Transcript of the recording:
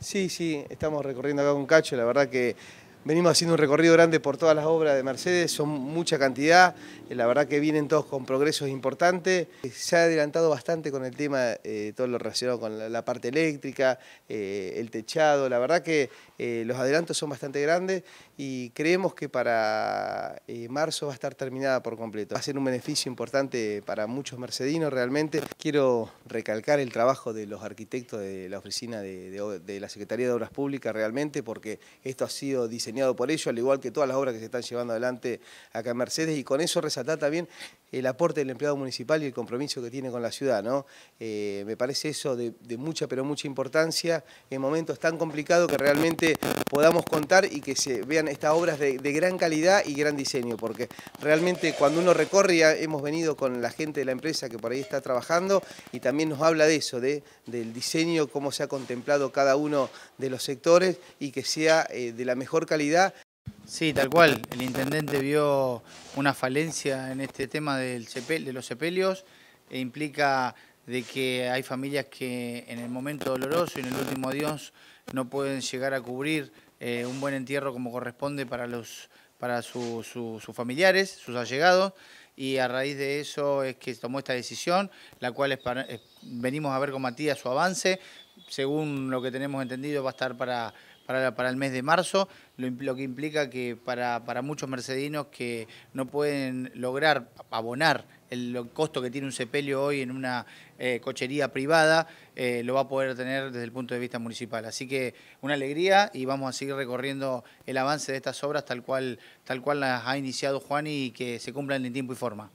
Sí, sí, estamos recorriendo acá un Cacho, la verdad que venimos haciendo un recorrido grande por todas las obras de Mercedes, son mucha cantidad. Eh, la verdad que vienen todos con progresos importantes. Se ha adelantado bastante con el tema, eh, todo lo relacionado con la, parte eléctrica, eh, el techado. La verdad que los adelantos son bastante grandes y creemos que para marzo va a estar terminada por completo. Va a ser un beneficio importante para muchos mercedinos realmente. Quiero recalcar el trabajo de los arquitectos de la oficina de, de la Secretaría de Obras Públicas realmente porque esto ha sido diseñado por ellos, al igual que todas las obras que se están llevando adelante acá en Mercedes y con eso resaltamos también el aporte del empleado municipal y el compromiso que tiene con la ciudad. Eh, me parece eso de, mucha, pero mucha importancia en momentos tan complicados que realmente podamos contar y que se vean estas obras de, gran calidad y gran diseño, porque realmente cuando uno recorre, ya hemos venido con la gente de la empresa que por ahí está trabajando y también nos habla de eso, del diseño, cómo se ha contemplado cada uno de los sectores y que sea eh, de la mejor calidad Sí, tal cual. El intendente vio una falencia en este tema del de los sepelios. E implica de que hay familias que en el momento doloroso y en el último adiós no pueden llegar a cubrir eh, un buen entierro como corresponde para los para sus familiares, sus allegados, y a raíz de eso es que tomó esta decisión, la cual es para, venimos a ver con Matías su avance, según lo que tenemos entendido va a estar para para, para el mes de marzo, lo, lo que implica que para, para, muchos mercedinos que no pueden lograr abonar el, costo que tiene un sepelio hoy en una eh, cochería privada, eh, lo va a poder tener desde el punto de vista municipal. Así que una alegría y vamos a seguir recorriendo el avance de estas obras tal cual, tal cual las ha iniciado Juan y que se cumplan en tiempo y forma.